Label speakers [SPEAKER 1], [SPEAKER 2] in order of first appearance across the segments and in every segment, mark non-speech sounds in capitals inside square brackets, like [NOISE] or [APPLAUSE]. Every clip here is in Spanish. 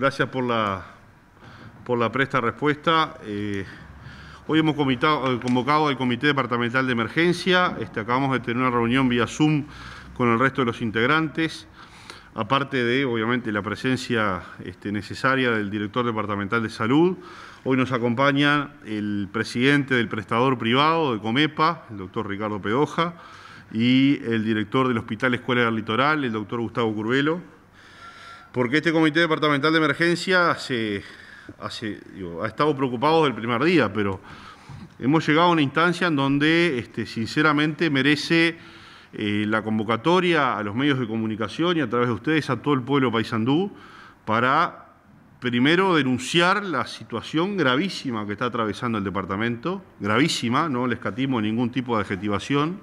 [SPEAKER 1] Gracias por la, presta respuesta. Eh, hoy hemos eh, convocado al Comité Departamental de Emergencia. Este, acabamos de tener una reunión vía Zoom con el resto de los integrantes, aparte de, obviamente, la presencia este, necesaria del director departamental de salud. Hoy nos acompaña el presidente del prestador privado de Comepa, el doctor Ricardo Pedoja, y el director del Hospital Escuela del Litoral, el doctor Gustavo Curbelo porque este Comité Departamental de Emergencia hace, ha estado preocupado desde el primer día, pero hemos llegado a una instancia en donde este, sinceramente merece eh, la convocatoria a los medios de comunicación y a través de ustedes a todo el pueblo paisandú para primero denunciar la situación gravísima que está atravesando el departamento, gravísima, no le escatimos ningún tipo de adjetivación,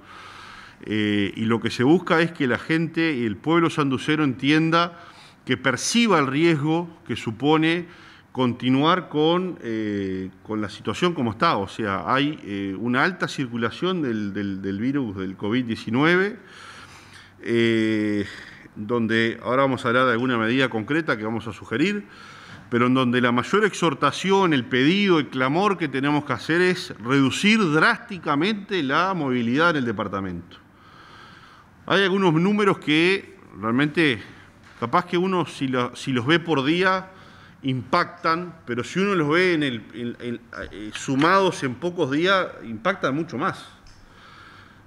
[SPEAKER 1] eh, y lo que se busca es que la gente y el pueblo sanducero entienda que perciba el riesgo que supone continuar con, eh, la situación como está. O sea, hay eh, una alta circulación del, del, virus del COVID-19, eh, donde ahora vamos a hablar de alguna medida concreta que vamos a sugerir, pero en donde la mayor exhortación, el pedido, el clamor que tenemos que hacer es reducir drásticamente la movilidad en el departamento. Hay algunos números que realmente Capaz que uno, si, los ve por día, impactan, pero si uno los ve en eh, sumados en pocos días, impactan mucho más.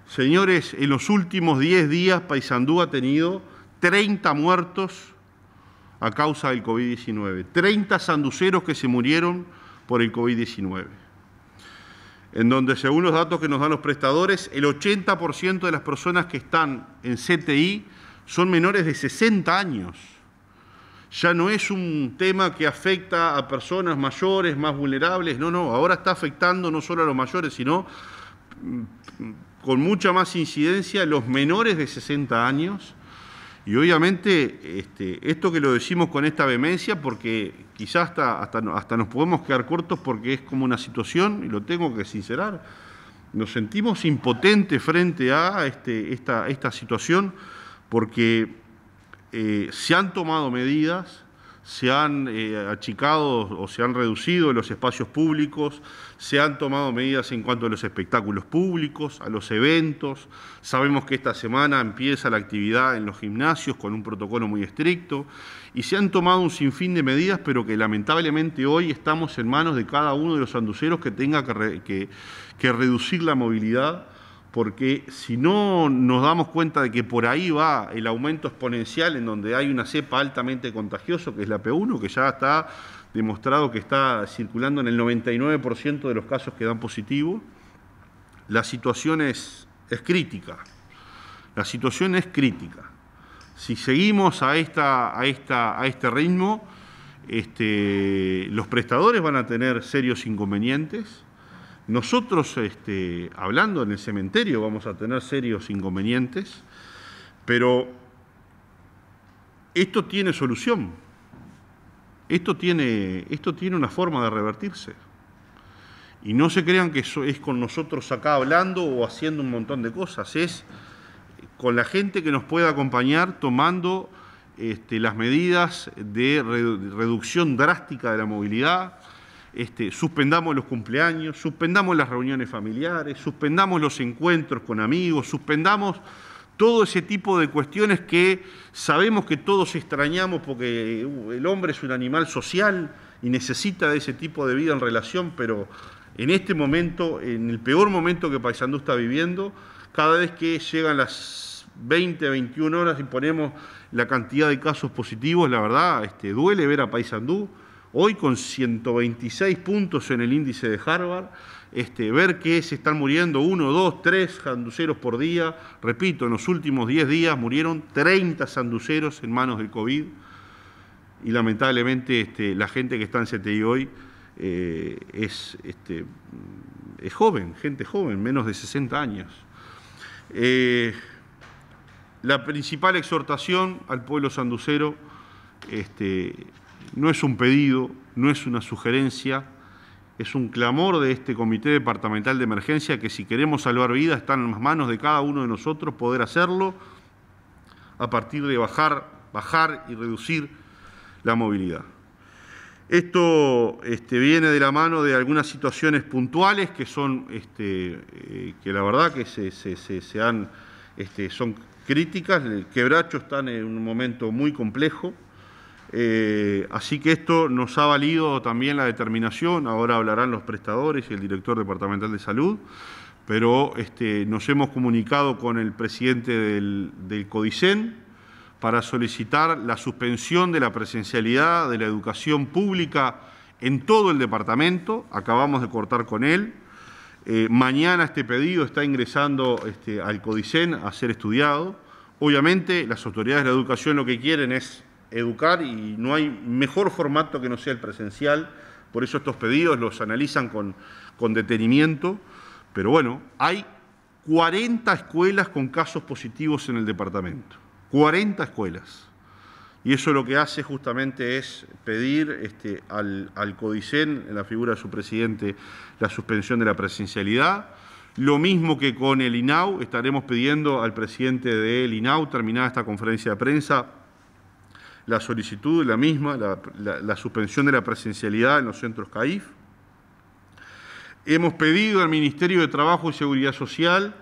[SPEAKER 1] Señores, en los últimos 10 días Paysandú ha tenido 30 muertos a causa del COVID-19, 30 sanduceros que se murieron por el COVID-19, en donde según los datos que nos dan los prestadores, el 80% de las personas que están en CTI son menores de 60 años. Ya no es un tema que afecta a personas mayores, más vulnerables, no, no, ahora está afectando no solo a los mayores, sino mm, con mucha más incidencia los menores de 60 años. Y obviamente este, esto que lo decimos con esta vehemencia, porque quizás hasta, hasta, nos podemos quedar cortos porque es como una situación, y lo tengo que sincerar, nos sentimos impotentes frente a este, esta, esta situación porque eh, se han tomado medidas, se han eh, achicado o se han reducido los espacios públicos, se han tomado medidas en cuanto a los espectáculos públicos, a los eventos. Sabemos que esta semana empieza la actividad en los gimnasios con un protocolo muy estricto y se han tomado un sinfín de medidas, pero que lamentablemente hoy estamos en manos de cada uno de los anduceros que tenga que reducir la movilidad porque si no nos damos cuenta de que por ahí va el aumento exponencial en donde hay una cepa altamente contagiosa, que es la P1, que ya está demostrado que está circulando en el 99% de los casos que dan positivo, la situación es, crítica. La situación es crítica. Si seguimos a, este ritmo, este, los prestadores van a tener serios inconvenientes nosotros, este, hablando en el cementerio, vamos a tener serios inconvenientes, pero esto tiene solución. Esto tiene, esto tiene una forma de revertirse. Y no se crean que eso es con nosotros acá hablando o haciendo un montón de cosas. Es con la gente que nos pueda acompañar tomando este, las medidas de reducción drástica de la movilidad, este, suspendamos los cumpleaños, suspendamos las reuniones familiares, suspendamos los encuentros con amigos, suspendamos todo ese tipo de cuestiones que sabemos que todos extrañamos porque uh, el hombre es un animal social y necesita de ese tipo de vida en relación, pero en este momento, en el peor momento que Paysandú está viviendo, cada vez que llegan las 20, 21 horas y ponemos la cantidad de casos positivos, la verdad, este, duele ver a Paysandú hoy con 126 puntos en el índice de Harvard, este, ver que se están muriendo uno, dos, tres sanduceros por día. Repito, en los últimos 10 días murieron 30 sanduceros en manos del COVID. Y lamentablemente este, la gente que está en CTI hoy eh, este, es, joven, gente joven, menos de 60 años. Eh, la principal exhortación al pueblo sanducero este, no es un pedido, no es una sugerencia, es un clamor de este Comité Departamental de Emergencia que si queremos salvar vidas están en las manos de cada uno de nosotros poder hacerlo a partir de bajar, bajar y reducir la movilidad. Esto este, viene de la mano de algunas situaciones puntuales que son, este, eh, que la verdad que se, han, este, son críticas. El quebracho está en un momento muy complejo. Eh, así que esto nos ha valido también la determinación, ahora hablarán los prestadores y el director departamental de salud, pero este, nos hemos comunicado con el presidente del, del CODICEN para solicitar la suspensión de la presencialidad de la educación pública en todo el departamento, acabamos de cortar con él. Eh, mañana este pedido está ingresando este, al CODICEN a ser estudiado. Obviamente las autoridades de la educación lo que quieren es educar y no hay mejor formato que no sea el presencial. Por eso estos pedidos los analizan con, con detenimiento. Pero bueno, hay 40 escuelas con casos positivos en el departamento. 40 escuelas. Y eso lo que hace justamente es pedir este, al, al CODICEN, en la figura de su presidente, la suspensión de la presencialidad. Lo mismo que con el INAU, estaremos pidiendo al presidente del INAU, terminada esta conferencia de prensa, la solicitud de la misma, la, suspensión de la presencialidad en los centros CAIF. Hemos pedido al Ministerio de Trabajo y Seguridad Social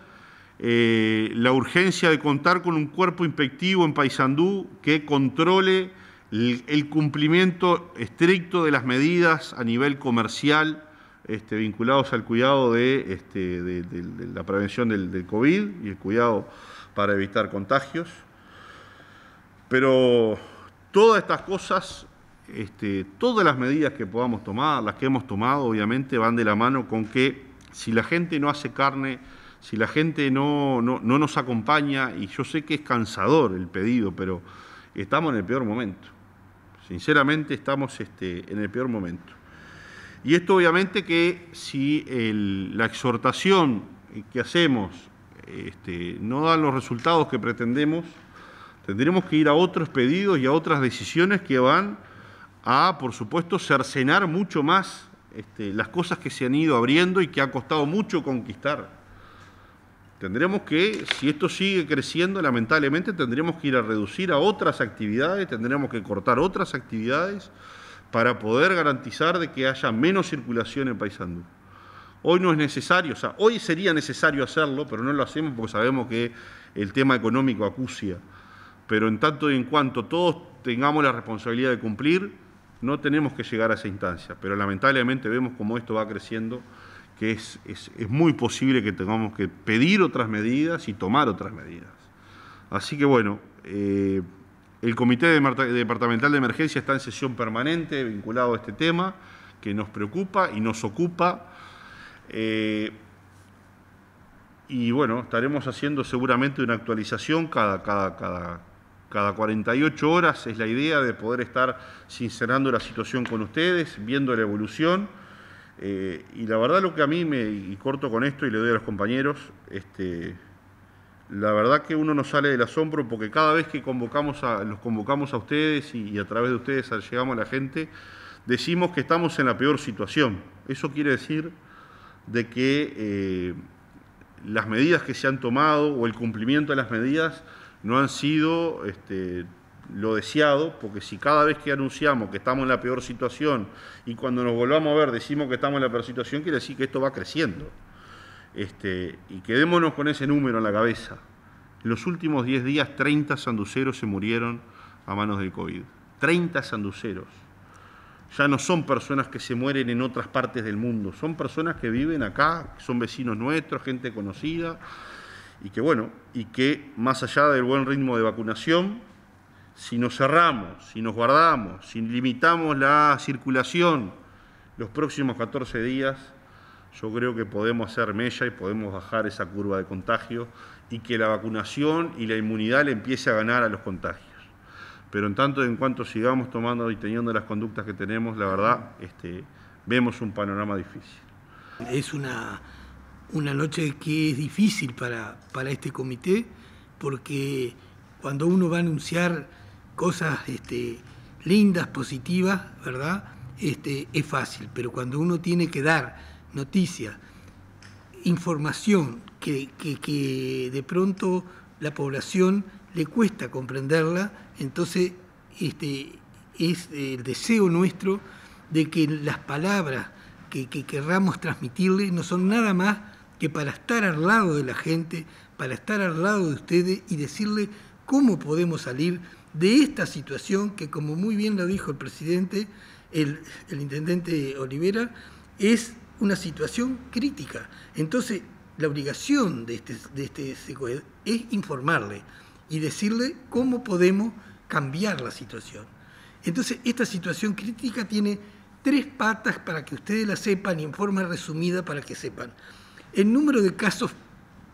[SPEAKER 1] eh, la urgencia de contar con un cuerpo inspectivo en Paysandú que controle el, cumplimiento estricto de las medidas a nivel comercial este, vinculados al cuidado de, este, la prevención del, del, COVID y el cuidado para evitar contagios. Pero Todas estas cosas, este, todas las medidas que podamos tomar, las que hemos tomado, obviamente van de la mano con que si la gente no hace carne, si la gente no, nos acompaña, y yo sé que es cansador el pedido, pero estamos en el peor momento. Sinceramente estamos este, en el peor momento. Y esto obviamente que si la exhortación que hacemos este, no da los resultados que pretendemos, Tendremos que ir a otros pedidos y a otras decisiones que van a, por supuesto, cercenar mucho más este, las cosas que se han ido abriendo y que ha costado mucho conquistar. Tendremos que, si esto sigue creciendo, lamentablemente tendremos que ir a reducir a otras actividades, tendremos que cortar otras actividades para poder garantizar de que haya menos circulación en Paisandú. Hoy no es necesario, o sea, hoy sería necesario hacerlo, pero no lo hacemos porque sabemos que el tema económico acucia pero en tanto y en cuanto todos tengamos la responsabilidad de cumplir, no tenemos que llegar a esa instancia. Pero lamentablemente vemos cómo esto va creciendo, que es, muy posible que tengamos que pedir otras medidas y tomar otras medidas. Así que bueno, eh, el Comité Departamental de Emergencia está en sesión permanente vinculado a este tema, que nos preocupa y nos ocupa. Eh, y bueno, estaremos haciendo seguramente una actualización cada, cada, cada, cada 48 horas es la idea de poder estar sincerando la situación con ustedes, viendo la evolución. Eh, y la verdad lo que a mí me, y corto con esto y le doy a los compañeros, este, la verdad que uno nos sale del asombro porque cada vez que convocamos a, los convocamos a ustedes y, a través de ustedes llegamos a la gente, decimos que estamos en la peor situación. Eso quiere decir de que eh, las medidas que se han tomado o el cumplimiento de las medidas no han sido este, lo deseado, porque si cada vez que anunciamos que estamos en la peor situación y cuando nos volvamos a ver decimos que estamos en la peor situación, quiere decir que esto va creciendo. Este, y quedémonos con ese número en la cabeza. En los últimos 10 días, 30 sanduceros se murieron a manos del COVID. 30 sanduceros. Ya no son personas que se mueren en otras partes del mundo, son personas que viven acá, son vecinos nuestros, gente conocida y que bueno, y que más allá del buen ritmo de vacunación, si nos cerramos, si nos guardamos, si limitamos la circulación los próximos 14 días, yo creo que podemos hacer mella y podemos bajar esa curva de contagio y que la vacunación y la inmunidad le empiece a ganar a los contagios. Pero en tanto en cuanto sigamos tomando y teniendo las conductas que tenemos, la verdad, este, vemos un panorama difícil.
[SPEAKER 2] Es una una noche que es difícil para, para este comité, porque cuando uno va a anunciar cosas este, lindas, positivas, ¿verdad? Este, es fácil, pero cuando uno tiene que dar noticias, información que, de pronto la población le cuesta comprenderla, entonces este, es el deseo nuestro de que las palabras que, que querramos transmitirle no son nada más que para estar al lado de la gente, para estar al lado de ustedes y decirle cómo podemos salir de esta situación que, como muy bien lo dijo el presidente, el, intendente Olivera, es una situación crítica. Entonces, la obligación de este, de este es informarle y decirle cómo podemos cambiar la situación. Entonces, esta situación crítica tiene tres patas para que ustedes la sepan y en forma resumida para que sepan. El número de casos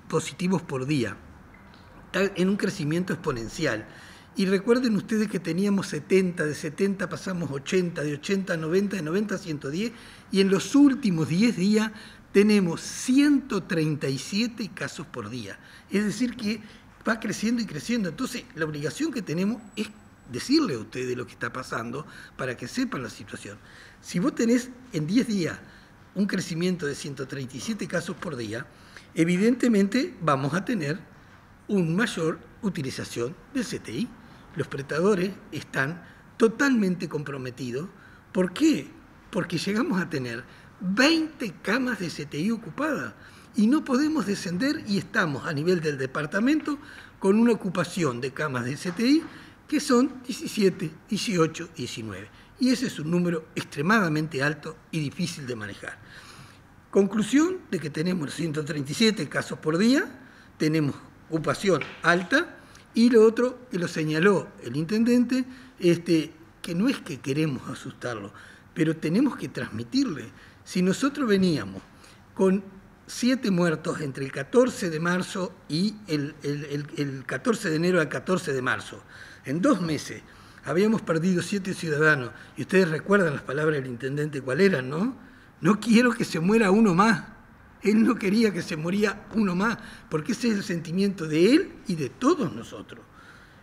[SPEAKER 2] positivos por día está en un crecimiento exponencial. Y recuerden ustedes que teníamos 70, de 70 pasamos 80, de 80 a 90, de 90 a 110, y en los últimos 10 días tenemos 137 casos por día. Es decir, que va creciendo y creciendo. Entonces, la obligación que tenemos es decirle a ustedes lo que está pasando para que sepan la situación. Si vos tenés en 10 días un crecimiento de 137 casos por día, evidentemente vamos a tener una mayor utilización del CTI. Los prestadores están totalmente comprometidos. ¿Por qué? Porque llegamos a tener 20 camas de CTI ocupadas y no podemos descender y estamos a nivel del departamento con una ocupación de camas de CTI que son 17, 18, y 19. Y ese es un número extremadamente alto y difícil de manejar. Conclusión de que tenemos 137 casos por día, tenemos ocupación alta y lo otro que lo señaló el intendente, este, que no es que queremos asustarlo, pero tenemos que transmitirle. Si nosotros veníamos con siete muertos entre el 14 de marzo y el 14 de enero al 14 de marzo, en dos meses habíamos perdido siete ciudadanos. Y ustedes recuerdan las palabras del intendente cuál eran, ¿no? No quiero que se muera uno más. Él no quería que se moría uno más, porque ese es el sentimiento de él y de todos nosotros.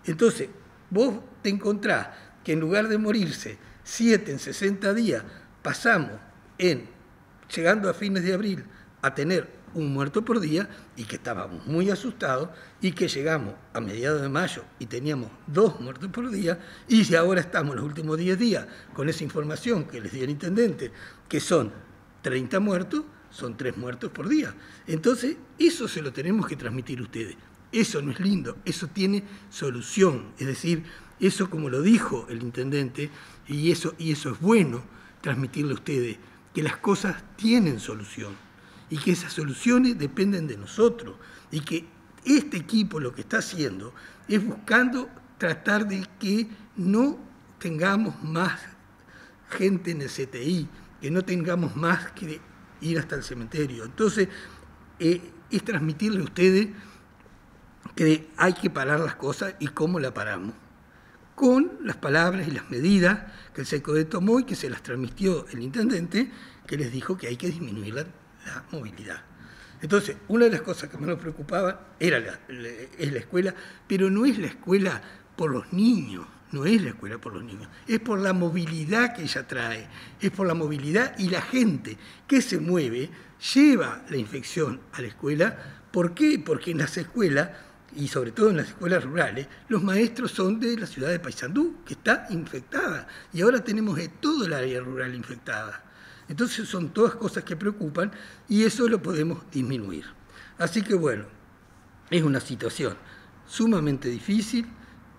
[SPEAKER 2] Entonces, vos te encontrás que en lugar de morirse siete en 60 días, pasamos en, llegando a fines de abril, a tener un muerto por día y que estábamos muy asustados y que llegamos a mediados de mayo y teníamos dos muertos por día y si ahora estamos los últimos 10 días con esa información que les dio el intendente, que son 30 muertos, son tres muertos por día. Entonces, eso se lo tenemos que transmitir a ustedes. Eso no es lindo, eso tiene solución. Es decir, eso como lo dijo el intendente, y eso, y eso es bueno transmitirle a ustedes, que las cosas tienen solución y que esas soluciones dependen de nosotros y que este equipo lo que está haciendo es buscando tratar de que no tengamos más gente en el CTI, que no tengamos más que ir hasta el cementerio. Entonces, eh, es transmitirle a ustedes que hay que parar las cosas y cómo la paramos. Con las palabras y las medidas que el SECODE tomó y que se las transmitió el intendente, que les dijo que hay que disminuir la la movilidad. Entonces, una de las cosas que más nos preocupaba era la, es la escuela, pero no es la escuela por los niños, no es la escuela por los niños, es por la movilidad que ella trae, es por la movilidad y la gente que se mueve lleva la infección a la escuela. ¿Por qué? Porque en las escuelas, y sobre todo en las escuelas rurales, los maestros son de la ciudad de Paysandú, que está infectada, y ahora tenemos de todo el área rural infectada. Entonces son todas cosas que preocupan y eso lo podemos disminuir. Así que bueno, es una situación sumamente difícil,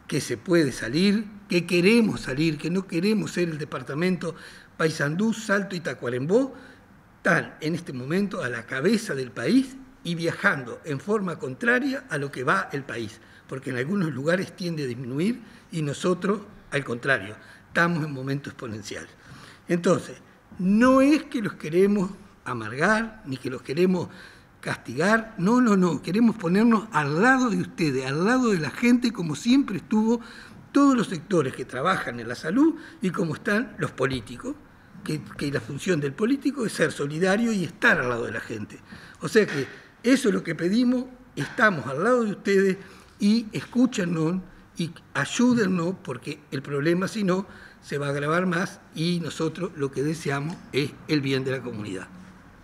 [SPEAKER 2] que se puede salir, que queremos salir, que no queremos ser el departamento Paysandú, Salto y Tacuarembó, están en este momento a la cabeza del país y viajando en forma contraria a lo que va el país, porque en algunos lugares tiende a disminuir y nosotros, al contrario, estamos en momento exponencial. Entonces, no es que los queremos amargar, ni que los queremos castigar, no, no, no, queremos ponernos al lado de ustedes, al lado de la gente, como siempre estuvo todos los sectores que trabajan en la salud y como están los políticos, que, la función del político es ser solidario y estar al lado de la gente. O sea que eso es lo que pedimos, estamos al lado de ustedes y escúchennos y ayúdennos, porque el problema si no se va a agravar más y nosotros lo que deseamos es el bien de la comunidad.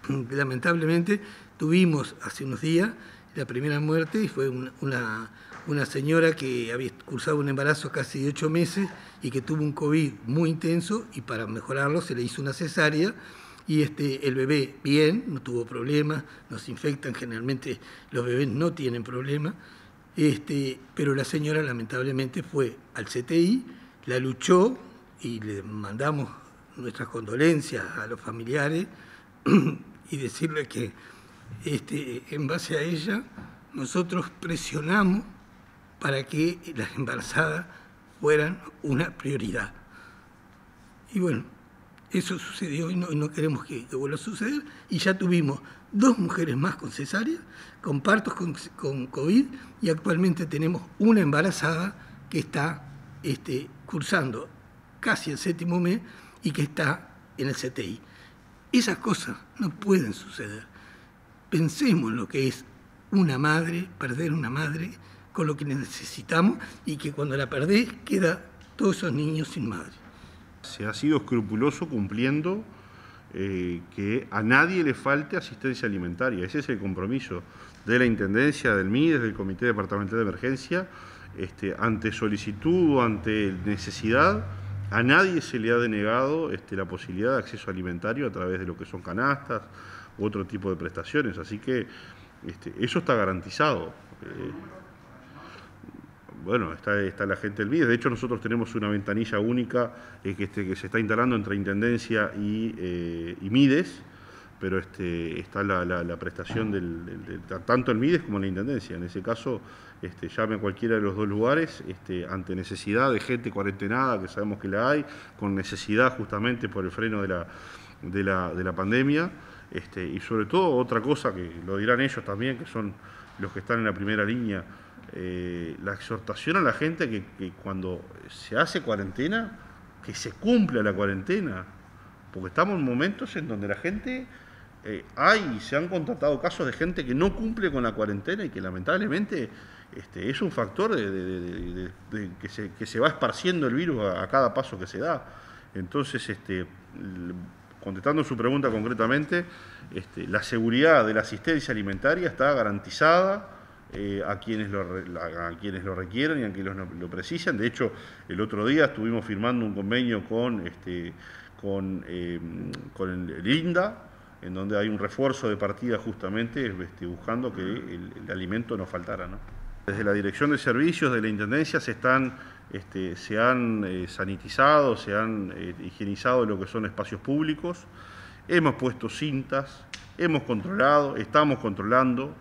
[SPEAKER 2] [LAUGHS] Lamentablemente tuvimos hace unos días la primera muerte y fue una, una señora que había cursado un embarazo casi de ocho meses y que tuvo un COVID muy intenso y para mejorarlo se le hizo una cesárea y este, el bebé bien, no tuvo problemas, nos infectan, generalmente los bebés no tienen problemas, este, pero la señora lamentablemente fue al CTI, la luchó, y le mandamos nuestras condolencias a los familiares [CLEARS THROAT] y decirles que este, en base a ella nosotros presionamos para que las embarazadas fueran una prioridad. Y bueno, eso sucedió y no, queremos que, vuelva a suceder. Y ya tuvimos dos mujeres más con cesárea, con partos con, con COVID, y actualmente tenemos una embarazada que está este, cursando casi el séptimo mes y que está en el CTI. Esas cosas no pueden suceder. Pensemos en lo que es una madre, perder una madre con lo que necesitamos y que cuando la perdés queda todos esos niños sin madre.
[SPEAKER 1] Se ha sido escrupuloso cumpliendo eh, que a nadie le falte asistencia alimentaria. Ese es el compromiso de la Intendencia, del MIDES, del Comité Departamental de Emergencia, este, ante solicitud o ante necesidad a nadie se le ha denegado este, la posibilidad de acceso alimentario a través de lo que son canastas u otro tipo de prestaciones. Así que este, eso está garantizado. Eh, bueno, está, la gente del Mides, De hecho, nosotros tenemos una ventanilla única eh, este, que, se está instalando entre Intendencia y eh, Mides pero este, está la, la, prestación del, tanto el MIDES como la Intendencia. En ese caso, este, llame a cualquiera de los dos lugares este, ante necesidad de gente cuarentenada, que sabemos que la hay, con necesidad justamente por el freno de la, de la, de la pandemia, este, y sobre todo otra cosa que lo dirán ellos también, que son los que están en la primera línea, eh, la exhortación a la gente que, que cuando se hace cuarentena, que se cumpla la cuarentena, porque estamos en momentos en donde la gente eh, hay, se han contratado casos de gente que no cumple con la cuarentena y que lamentablemente este, es un factor de, que, se, va esparciendo el virus a, cada paso que se da. Entonces, este, contestando su pregunta concretamente, este, la seguridad de la asistencia alimentaria está garantizada. Eh, a, quienes lo, quienes lo requieren y a quienes lo, precisan. De hecho, el otro día estuvimos firmando un convenio con, este, con, eh, con el INDA, en donde hay un refuerzo de partida justamente este, buscando que el, alimento no faltara. ¿no? Desde la Dirección de Servicios de la Intendencia se, están, este, se han eh, sanitizado, se han eh, higienizado lo que son espacios públicos, hemos puesto cintas, hemos controlado, estamos controlando.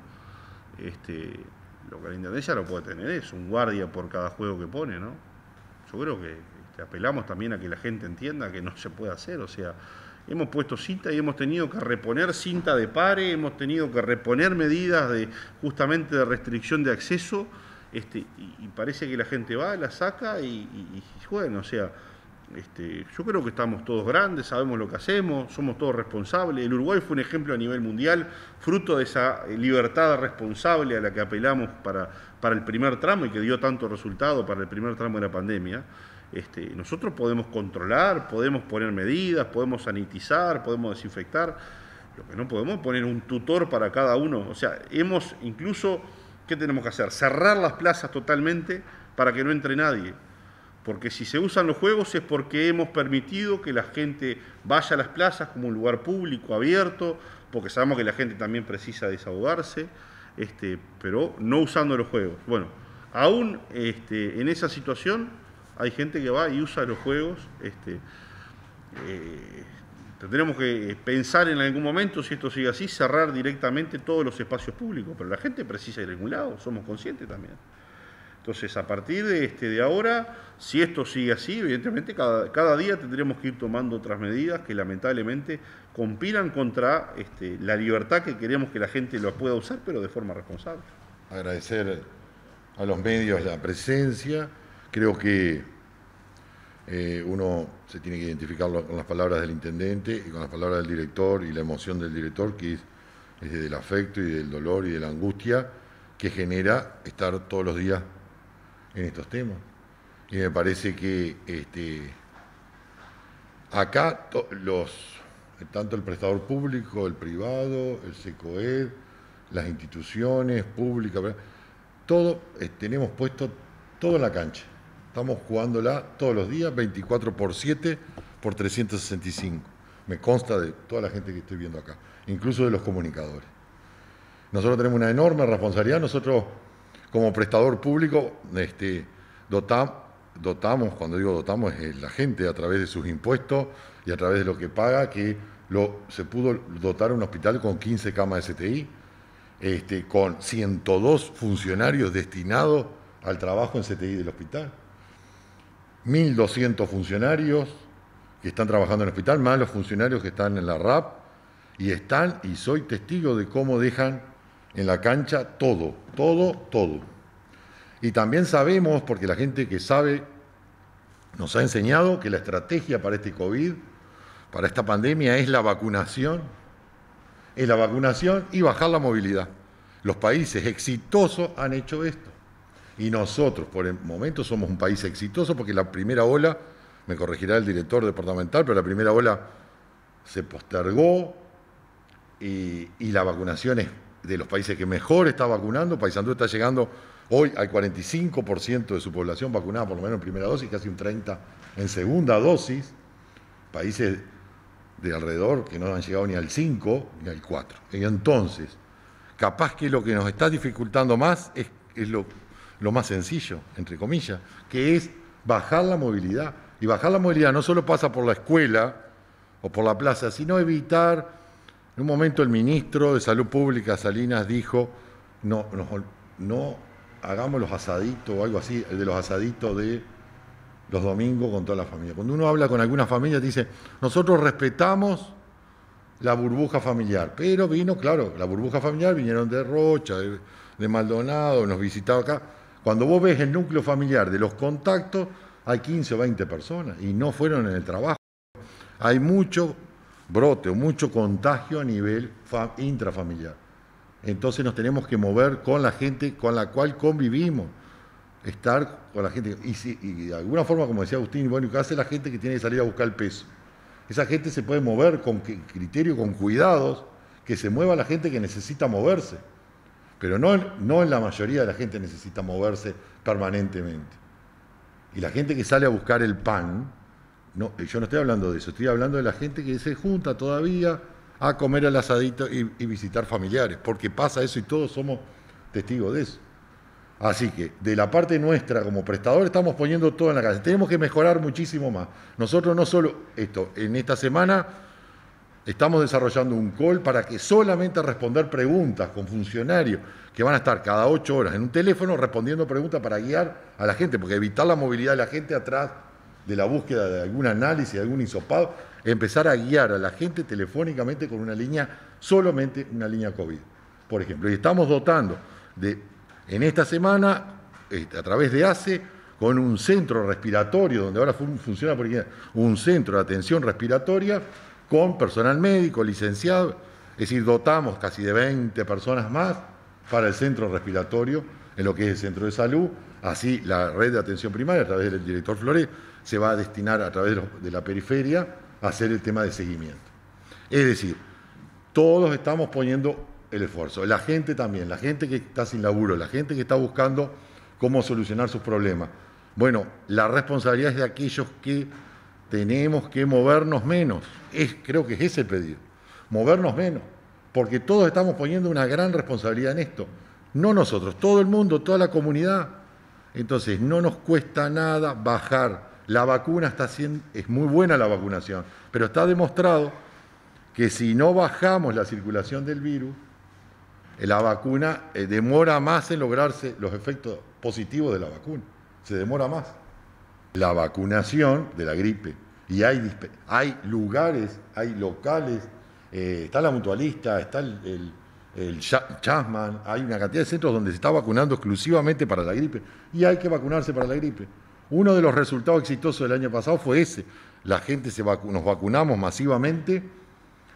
[SPEAKER 1] Este, lo que la Intendencia no puede tener es un guardia por cada juego que pone, ¿no? Yo creo que este, apelamos también a que la gente entienda que no se puede hacer, o sea, hemos puesto cinta y hemos tenido que reponer cinta de pare, hemos tenido que reponer medidas de justamente de restricción de acceso, este, y, parece que la gente va, la saca y, bueno, o sea, este, yo creo que estamos todos grandes, sabemos lo que hacemos, somos todos responsables. El Uruguay fue un ejemplo a nivel mundial, fruto de esa eh, libertad responsable a la que apelamos para, para el primer tramo y que dio tanto resultado para el primer tramo de la pandemia. Este, nosotros podemos controlar, podemos poner medidas, podemos sanitizar, podemos desinfectar, lo que no podemos poner un tutor para cada uno. O sea, hemos incluso, ¿qué tenemos que hacer? Cerrar las plazas totalmente para que no entre nadie. Porque si se usan los juegos es porque hemos permitido que la gente vaya a las plazas como un lugar público, abierto, porque sabemos que la gente también precisa desahogarse, este, pero no usando los juegos. Bueno, aún este, en esa situación hay gente que va y usa los juegos. Este, eh, tendremos que pensar en algún momento, si esto sigue así, cerrar directamente todos los espacios públicos. Pero la gente precisa ir a algún lado, somos conscientes también. Entonces, a partir de, este, de ahora, si esto sigue así, evidentemente cada, día tendremos que ir tomando otras medidas que lamentablemente compilan contra este, la libertad que queremos que la gente lo pueda usar, pero de forma responsable. Agradecer a los medios la presencia.
[SPEAKER 3] Creo que eh, uno se tiene que identificar con las palabras del intendente y con las palabras del director y la emoción del director, que es, del afecto y del dolor y de la angustia que genera estar todos los días en estos temas. Y me parece que este, acá los, tanto el prestador público, el privado, el SECOED, las instituciones públicas, todo, eh, tenemos puesto todo en la cancha. Estamos jugándola todos los días, 24 por 7 por 365. Me consta de toda la gente que estoy viendo acá, incluso de los comunicadores. Nosotros tenemos una enorme responsabilidad, nosotros como prestador público este, dotamos, cuando digo dotamos, es la gente a través de sus impuestos y a través de lo que paga, que se pudo dotar un hospital con 15 camas STI, este, con 102 funcionarios destinados al trabajo en CTI del hospital. 1.200 funcionarios que están trabajando en el hospital, más los funcionarios que están en la RAP, y están, y soy testigo de cómo dejan en la cancha todo, todo, todo. Y también sabemos, porque la gente que sabe nos ha enseñado que la estrategia para este COVID, para esta pandemia, es la vacunación, es la vacunación y bajar la movilidad. Los países exitosos han hecho esto. Y nosotros, por el momento, somos un país exitoso porque la primera ola, me corregirá el director departamental, pero la primera ola se postergó y, y la vacunación es de los países que mejor está vacunando. país Paysandú está llegando hoy al 45% de su población vacunada, por lo menos en primera dosis, casi un 30% en segunda dosis. Países de alrededor que no han llegado ni al 5 ni al 4. Y entonces, capaz que lo que nos está dificultando más es, es lo lo más sencillo, entre comillas, que es bajar la movilidad. Y bajar la movilidad no solo pasa por la escuela o por la plaza, sino evitar, en un momento el ministro de Salud Pública, Salinas, dijo, no, no, hagamos los asaditos o algo así, el de los asaditos de los domingos con toda la familia. Cuando uno habla con alguna familia, dice, nosotros respetamos la burbuja familiar, pero vino, claro, la burbuja familiar vinieron de Rocha, de, de Maldonado, nos visitaba acá, cuando vos ves el núcleo familiar de los contactos, hay 15 o 20 personas y no fueron en el trabajo. Hay mucho brote, mucho contagio a nivel intrafamiliar. Entonces nos tenemos que mover con la gente con la cual convivimos, estar con la gente. Y, de alguna forma, como decía Agustín, bueno, ¿qué hace la gente que tiene que salir a buscar el peso? Esa gente se puede mover con criterio, con cuidados, que se mueva la gente que necesita moverse. Pero no, no en la mayoría de la gente necesita moverse permanentemente. Y la gente que sale a buscar el pan, no, yo no estoy hablando de eso, estoy hablando de la gente que se junta todavía a comer el asadito y, y visitar familiares, porque pasa eso y todos somos testigos de eso. Así que de la parte nuestra como prestador estamos poniendo todo en la casa. Tenemos que mejorar muchísimo más. Nosotros no solo esto, en esta semana Estamos desarrollando un call para que solamente responder preguntas con funcionarios que van a estar cada ocho horas en un teléfono respondiendo preguntas para guiar a la gente, porque evitar la movilidad de la gente atrás de la búsqueda de algún análisis, de algún insopado, empezar a guiar a la gente telefónicamente con una línea, solamente una línea COVID, por ejemplo. Y estamos dotando de, en esta semana, este, a través de ACE, con un centro respiratorio, donde ahora funciona por un centro de atención respiratoria con personal médico, licenciado, es decir, dotamos casi de 20 personas más para el centro respiratorio, en lo que es el centro de salud, así la red de atención primaria a través del director Flores se va a destinar a través de la periferia a hacer el tema de seguimiento. Es decir, todos estamos poniendo el esfuerzo, la gente también, la gente que está sin laburo, la gente que está buscando cómo solucionar sus problemas. Bueno, la responsabilidad es de aquellos que tenemos que movernos menos. creo que es ese el pedido, movernos menos, porque todos estamos poniendo una gran responsabilidad en esto. No nosotros, todo el mundo, toda la comunidad. Entonces, no nos cuesta nada bajar. La vacuna está haciendo, es muy buena la vacunación, pero está demostrado que si no bajamos la circulación del virus, la vacuna eh, demora más en lograrse los efectos positivos de la vacuna. Se demora más la vacunación de la gripe. Y hay, hay lugares, hay locales, eh, está la mutualista, está el, el, Chasman, hay una cantidad de centros donde se está vacunando exclusivamente para la gripe. Y hay que vacunarse para la gripe. Uno de los resultados exitosos del año pasado fue ese. La gente se nos vacunamos masivamente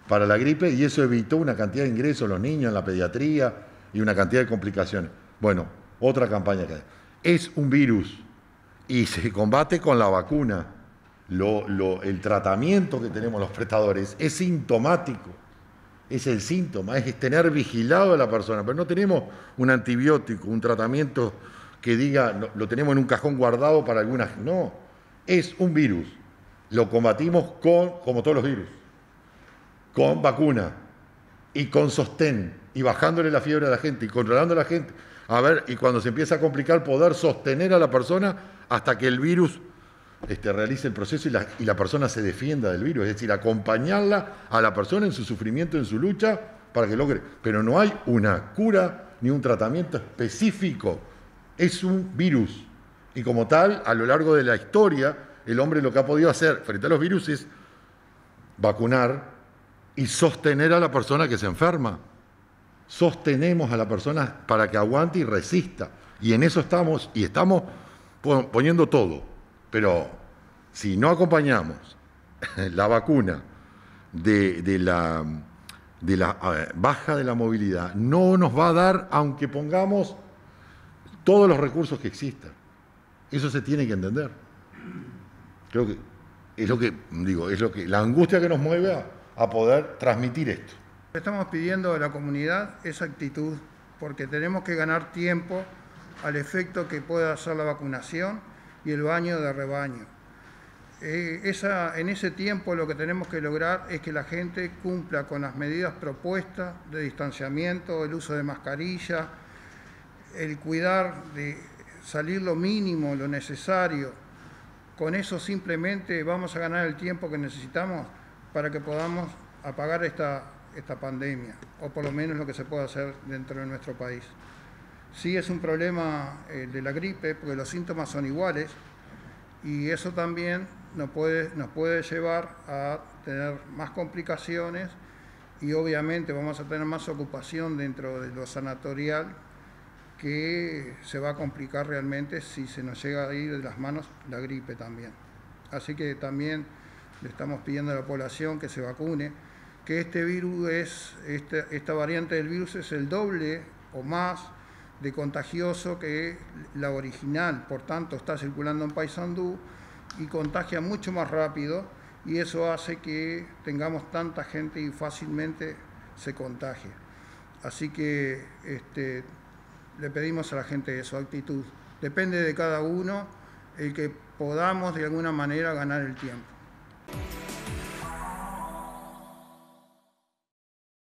[SPEAKER 3] para la gripe y eso evitó una cantidad de ingresos los niños, en la pediatría y una cantidad de complicaciones. Bueno, otra campaña que hay. Es un virus, y se combate con la vacuna. el tratamiento que tenemos los prestadores es sintomático, es el síntoma, es tener vigilado a la persona, pero no tenemos un antibiótico, un tratamiento que diga, lo tenemos en un cajón guardado para algunas, no, es un virus, lo combatimos con, como todos los virus, con vacuna y con sostén y bajándole la fiebre a la gente y controlando a la gente. A ver, y cuando se empieza a complicar, poder sostener a la persona hasta que el virus este, realice el proceso y la, y la persona se defienda del virus. Es decir, acompañarla a la persona en su sufrimiento, en su lucha, para que logre. Pero no hay una cura ni un tratamiento específico. Es un virus. Y como tal, a lo largo de la historia, el hombre lo que ha podido hacer frente a los virus es vacunar y sostener a la persona que se enferma. Sostenemos a la persona para que aguante y resista. Y en eso estamos, y estamos poniendo todo, pero si no acompañamos [LAUGHS] la vacuna de, la, baja de la movilidad, no nos va a dar, aunque pongamos todos los recursos que existan. Eso se tiene que entender. Creo que es lo que, digo, es lo que, la angustia que nos mueve a poder transmitir esto.
[SPEAKER 4] Estamos pidiendo a la comunidad esa actitud porque tenemos que ganar tiempo al efecto que pueda hacer la vacunación y el baño de rebaño. Eh, en ese tiempo lo que tenemos que lograr es que la gente cumpla con las medidas propuestas de distanciamiento, el uso de mascarilla, el cuidar de salir lo mínimo, lo necesario. Con eso simplemente vamos a ganar el tiempo que necesitamos para que podamos apagar esta, esta pandemia, o por lo menos lo que se pueda hacer dentro de nuestro país. Sí es un problema el eh, de la gripe porque los síntomas son iguales y eso también nos puede, llevar a tener más complicaciones y obviamente vamos a tener más ocupación dentro de lo sanatorial que se va a complicar realmente si se nos llega a ir de las manos la gripe también. Así que también le estamos pidiendo a la población que se vacune, que este virus es, este, esta variante del virus es el doble o más de contagioso que la original, por tanto está circulando en Paysandú y contagia mucho más rápido y eso hace que tengamos tanta gente y fácilmente se contagie. Así que este, le pedimos a la gente eso, actitud. Depende de cada uno el que podamos de alguna manera ganar el tiempo.